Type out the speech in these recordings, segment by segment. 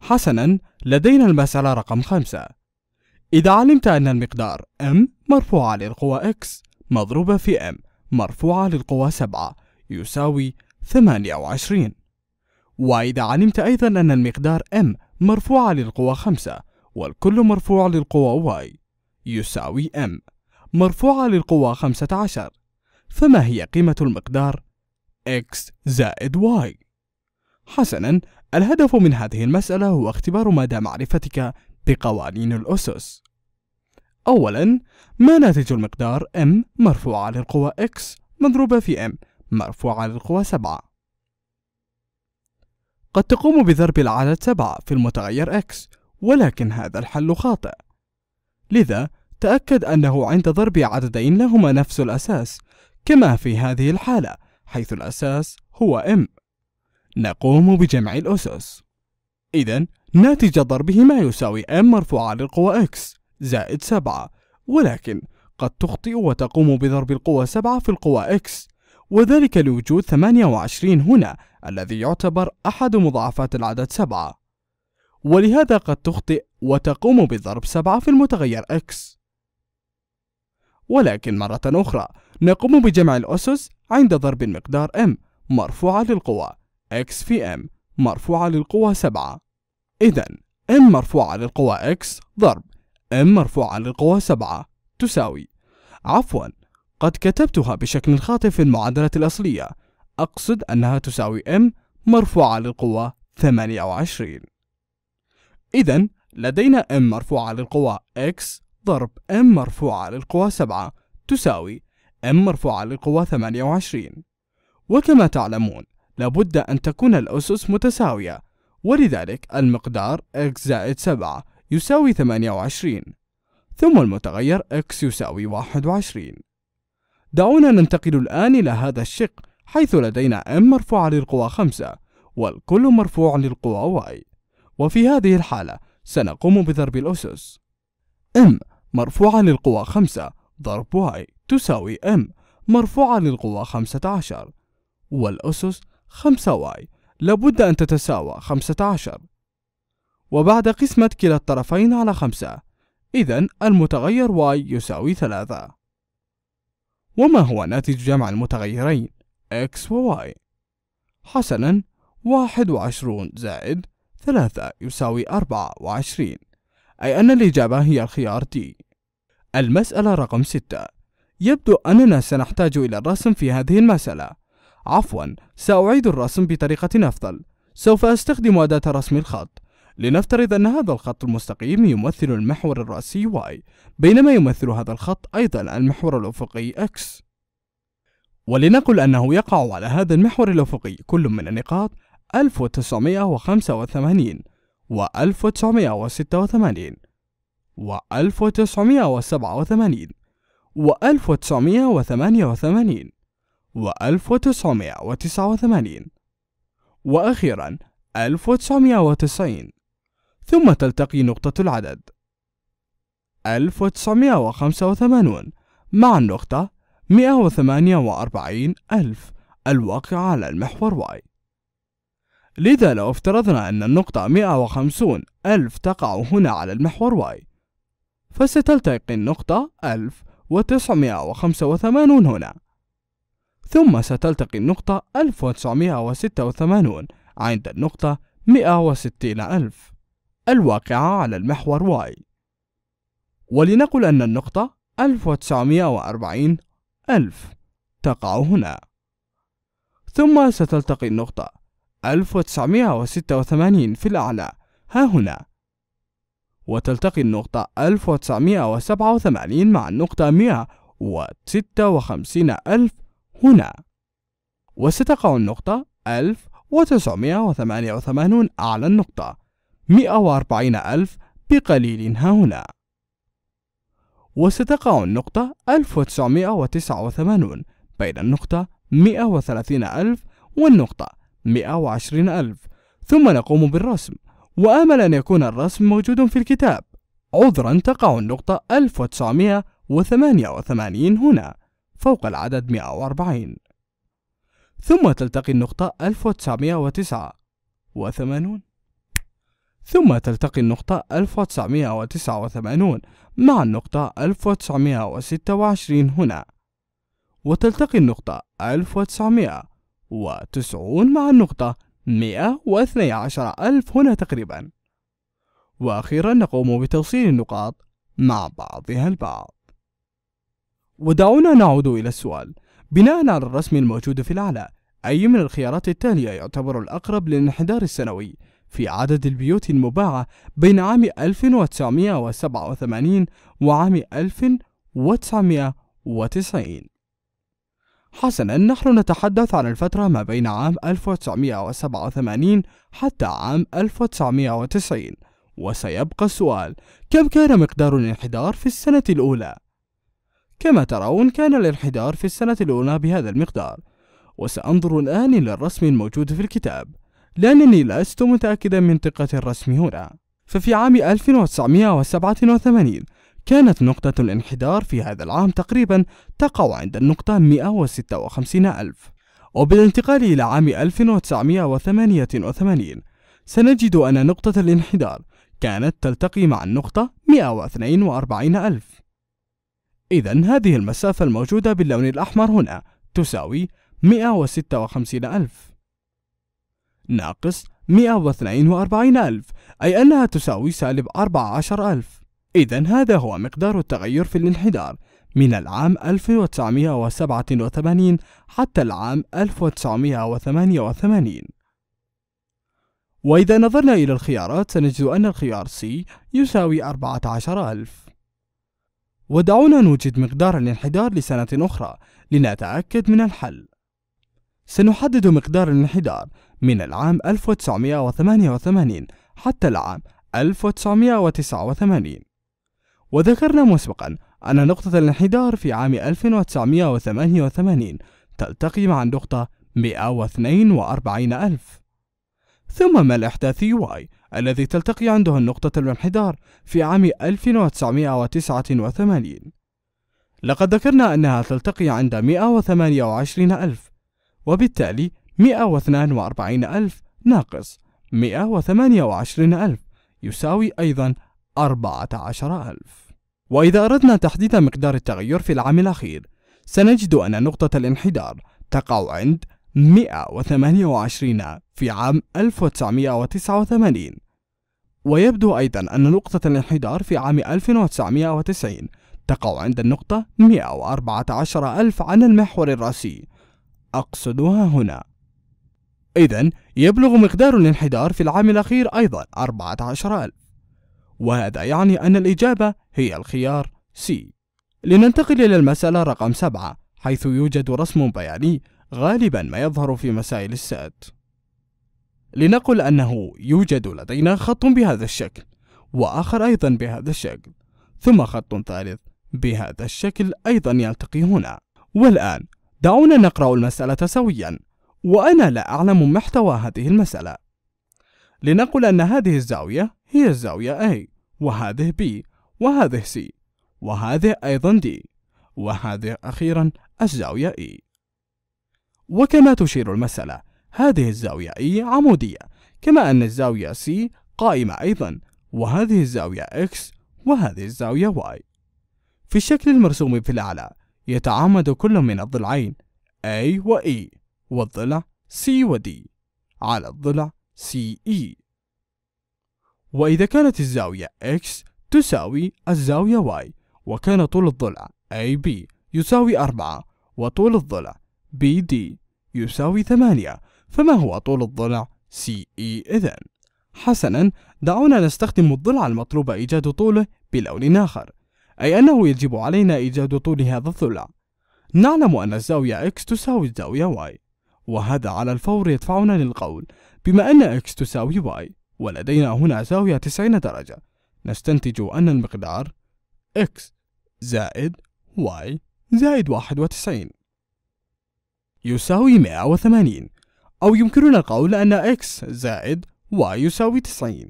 حسنا لدينا المسألة رقم خمسة إذا علمت أن المقدار m مرفوعة للقوى x مضروبة في m مرفوعة للقوى 7 يساوي 28 وإذا علمت أيضا أن المقدار m مرفوعة للقوى 5 والكل مرفوع للقوى y يساوي m مرفوعة للقوى 15 فما هي قيمة المقدار x زائد y؟ حسنا الهدف من هذه المسألة هو اختبار مدى معرفتك بقوانين الأسس أولا ما ناتج المقدار m مرفوعة للقوى x مضروبة في m مرفوعة للقوى 7 قد تقوم بضرب العدد 7 في المتغير x ولكن هذا الحل خاطئ لذا تأكد أنه عند ضرب عددين لهما نفس الأساس كما في هذه الحالة حيث الأساس هو m نقوم بجمع الأسس إذا ناتج ضربهما يساوي m مرفوعة للقوة x زائد 7 ولكن قد تخطئ وتقوم بضرب القوة 7 في القوة x وذلك لوجود 28 هنا الذي يعتبر أحد مضاعفات العدد 7 ولهذا قد تخطئ وتقوم بضرب 7 في المتغير x ولكن مرة أخرى نقوم بجمع الأسس عند ضرب المقدار m مرفوعة للقوة x في m مرفوعة للقوى 7 إذا m مرفوعة للقوى x ضرب m مرفوعة للقوى 7 تساوي عفوا قد كتبتها بشكل خاطئ في المعادلة الأصلية أقصد أنها تساوي m مرفوعة للقوى 28 إذا لدينا m مرفوعة للقوى x ضرب m مرفوعة للقوى 7 تساوي m مرفوعة للقوى 28 وكما تعلمون لابد أن تكون الأسس متساوية ولذلك المقدار x زائد 7 يساوي 28 ثم المتغير x يساوي 21 دعونا ننتقل الآن إلى هذا الشق حيث لدينا m مرفوعة للقوى 5 والكل مرفوع للقوى y وفي هذه الحالة سنقوم بضرب الأسس m مرفوعة للقوى 5 ضرب y تساوي m مرفوعة للقوى 15 والأسس 5 واي لابد أن تتساوى 15 وبعد قسمة كلا الطرفين على 5 إذا المتغير واي يساوي 3 وما هو ناتج جمع المتغيرين x و حسنا واحد زائد ثلاثة يساوي أربعة أي أن الإجابة هي الخيار D المسألة رقم 6 يبدو أننا سنحتاج إلى الرسم في هذه المسألة عفوا سأعيد الرسم بطريقة أفضل سوف أستخدم أداة رسم الخط لنفترض أن هذا الخط المستقيم يمثل المحور الرأسي Y بينما يمثل هذا الخط أيضا المحور الأفقي X ولنقل أنه يقع على هذا المحور الأفقي كل من النقاط 1985 و 1986 و 1987 و 1988 و 1989 وأخيرا 1990 ثم تلتقي نقطة العدد 1985 مع النقطة 148 ألف الواقعة على المحور Y لذا لو افترضنا أن النقطة 150 ألف تقع هنا على المحور Y فستلتقي النقطة 1985 هنا ثم ستلتقي النقطة 1986 عند النقطة 160 ألف الواقعة على المحور Y ولنقل أن النقطة 1940 ألف تقع هنا ثم ستلتقي النقطة 1986 في الأعلى ها هنا وتلتقي النقطة 1987 مع النقطة 156 ألف هنا وستقع النقطة 1988 أعلى النقطة 140000 بقليل ها هنا وستقع النقطة 1989 بين النقطة 130000 والنقطة 120000 ثم نقوم بالرسم وآمل أن يكون الرسم موجود في الكتاب عذرا تقع النقطة 1988 هنا فوق العدد 140 ثم تلتقي النقطة 1989 ثم تلتقي النقطة 1989 مع النقطة 1926 هنا وتلتقي النقطة 1990 مع النقطة 112 ألف هنا تقريبا وأخيرا نقوم بتوصيل النقاط مع بعضها البعض ودعونا نعود إلى السؤال بناء على الرسم الموجود في الأعلى أي من الخيارات التالية يعتبر الأقرب للانحدار السنوي في عدد البيوت المباعة بين عام 1987 وعام 1990 حسنا نحن نتحدث عن الفترة ما بين عام 1987 حتى عام 1990 وسيبقى السؤال كم كان مقدار الانحدار في السنة الأولى؟ كما ترون كان الانحدار في السنة الأولى بهذا المقدار وسأنظر الآن إلى الرسم الموجود في الكتاب لأنني لست متأكدا من دقة الرسم هنا ففي عام 1987 كانت نقطة الانحدار في هذا العام تقريبا تقع عند النقطة 156 ألف وبالانتقال إلى عام 1988 سنجد أن نقطة الانحدار كانت تلتقي مع النقطة 142 ألف إذا هذه المسافة الموجودة باللون الأحمر هنا تساوي 156000 ناقص 142000 أي أنها تساوي سالب 14000 إذا هذا هو مقدار التغير في الانحدار من العام 1987 حتى العام 1988 وإذا نظرنا إلى الخيارات سنجد أن الخيار C يساوي 14000 ودعونا نوجد مقدار الانحدار لسنة أخرى لنتأكد من الحل سنحدد مقدار الانحدار من العام 1988 حتى العام 1989 وذكرنا مسبقا أن نقطة الانحدار في عام 1988 تلتقي مع النقطة 142 ألف ثم ما الإحداثي واي الذي تلتقي عنده النقطة الانحدار في عام 1989 لقد ذكرنا أنها تلتقي عند 128 ألف وبالتالي 142 ألف ناقص 128 ألف يساوي أيضا 14 ألف وإذا أردنا تحديد مقدار التغير في العام الأخير سنجد أن نقطة الانحدار تقع عند 128 في عام 1989 ويبدو أيضا أن نقطة الانحدار في عام 1990 تقع عند النقطة 114 ألف عن المحور الرأسي أقصدها هنا إذا يبلغ مقدار الانحدار في العام الأخير أيضا 14 ألف وهذا يعني أن الإجابة هي الخيار C لننتقل إلى المسألة رقم 7 حيث يوجد رسم بياني غالبا ما يظهر في مسائل الساد لنقل أنه يوجد لدينا خط بهذا الشكل وآخر أيضا بهذا الشكل ثم خط ثالث بهذا الشكل أيضا يلتقي هنا والآن دعونا نقرأ المسألة سويا وأنا لا أعلم محتوى هذه المسألة لنقل أن هذه الزاوية هي الزاوية A وهذه B وهذه C وهذه أيضا D وهذه أخيرا الزاوية E وكما تشير المسألة هذه الزاوية E عمودية كما أن الزاوية C قائمة أيضا وهذه الزاوية X وهذه الزاوية Y في الشكل المرسوم في الأعلى يتعامد كل من الضلعين A و E والضلع C و D على الضلع CE وإذا كانت الزاوية X تساوي الزاوية Y وكان طول الضلع AB يساوي أربعة وطول الضلع BD يساوي ثمانية فما هو طول الضلع CE إذن؟ حسنا دعونا نستخدم الضلع المطلوب إيجاد طوله بلون آخر أي أنه يجب علينا إيجاد طول هذا الضلع نعلم أن الزاوية X تساوي الزاوية Y وهذا على الفور يدفعنا للقول بما أن X تساوي Y ولدينا هنا زاوية 90 درجة نستنتج أن المقدار X زائد Y زائد 91 يساوي 180 أو يمكننا القول أن x زائد y يساوي 90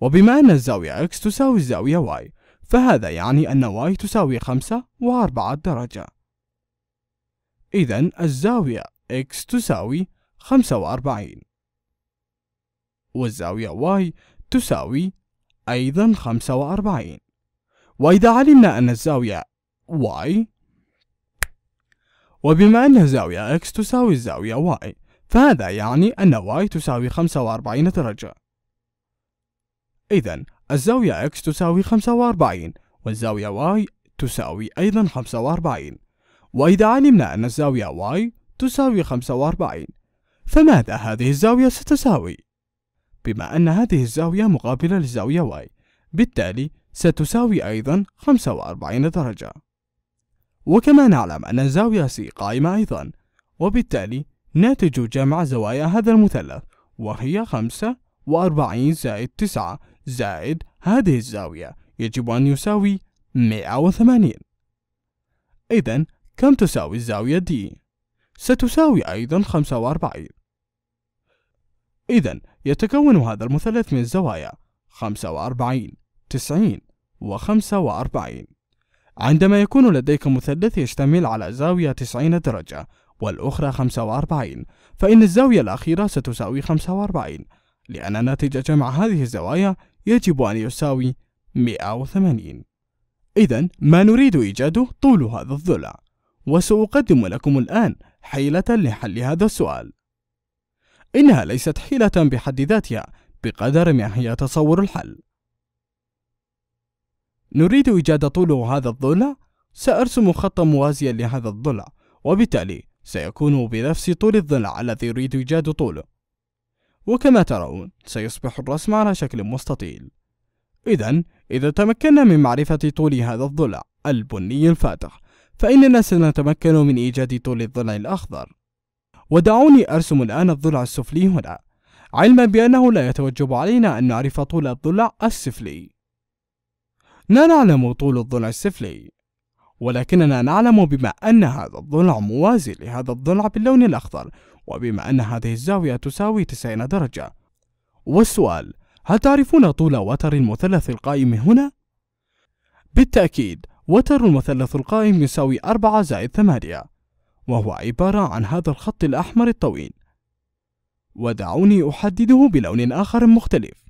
وبما أن الزاوية x تساوي الزاوية y فهذا يعني أن y تساوي 5 و4 درجة إذا الزاوية x تساوي 45 والزاوية y تساوي أيضا 45 وإذا علمنا أن الزاوية y وبما أن زاوية x تساوي الزاوية y فهذا يعني أن y تساوي 45 درجة إذا الزاوية x تساوي 45 والزاوية y تساوي أيضا 45 وإذا علمنا أن الزاوية y تساوي 45 فماذا هذه الزاوية ستساوي؟ بما أن هذه الزاوية مقابلة للزاوية y بالتالي ستساوي أيضا 45 درجة وكما نعلم أن الزاوية C قائمة أيضا وبالتالي ناتج جمع زوايا هذا المثلث وهي 45 زائد 9 زائد هذه الزاوية يجب أن يساوي 180 إذا كم تساوي الزاوية D؟ ستساوي أيضا 45 إذا يتكون هذا المثلث من الزوايا 45 90 و 45 عندما يكون لديك مثلث يشتمل على زاوية 90 درجة والأخرى 45 فإن الزاوية الأخيرة ستساوي 45 لأن ناتج جمع هذه الزوايا يجب أن يساوي 180 إذا ما نريد إيجاده طول هذا الضلع وسأقدم لكم الآن حيلة لحل هذا السؤال إنها ليست حيلة بحد ذاتها بقدر ما هي تصور الحل نريد إيجاد طول هذا الضلع سأرسم خطا موازيا لهذا الضلع وبالتالي سيكون بنفس طول الضلع الذي أريد إيجاد طوله وكما ترون سيصبح الرسم على شكل مستطيل إذا إذا تمكنا من معرفة طول هذا الضلع البني الفاتح فإننا سنتمكن من إيجاد طول الضلع الأخضر ودعوني أرسم الآن الضلع السفلي هنا علما بأنه لا يتوجب علينا أن نعرف طول الضلع السفلي لا نعلم طول الضلع السفلي ولكننا نعلم بما أن هذا الضلع موازي لهذا الضلع باللون الأخضر وبما أن هذه الزاوية تساوي 90 درجة والسؤال هل تعرفون طول وتر المثلث القائم هنا؟ بالتأكيد وتر المثلث القائم يساوي 4 زائد 8 وهو عبارة عن هذا الخط الأحمر الطويل ودعوني أحدده بلون آخر مختلف